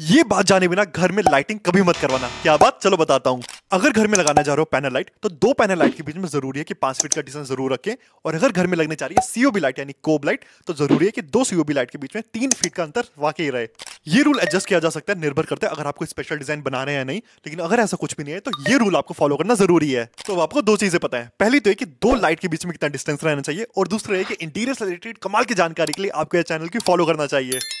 ये बात जाने बिना घर में लाइटिंग कभी मत करवाना क्या बात चलो बताता हूँ अगर घर में लगाना चाह रहे हो पैनल लाइट तो दो पैनल लाइट के बीच में जरूरी है कि पांच फीट का डिस्टेंस जरूर रखें और अगर घर में लगने चाह रही है सीओबी लाइट यानी कोब लाइट तो जरूरी है कि दो सीओबी लाइट के बीच में तीन फीट का अंतर वाकई रहे ये रूल एडजस्ट किया जा सकता है निर्भर करते हैं अगर आपको स्पेशल डिजाइन बना रहे या नहीं लेकिन अगर ऐसा कुछ भी नहीं है तो ये रूल आपको फॉलो करना जरूरी है तो आपको दो चीजें पता है पहली तो है कि दो लाइट के बीच में कितना डिस्टेंस रहना चाहिए और दूसरा है कि इंटीरियर से रिलेटेड कमाल की जानकारी के लिए आपको यह चैनल की फॉलो करना चाहिए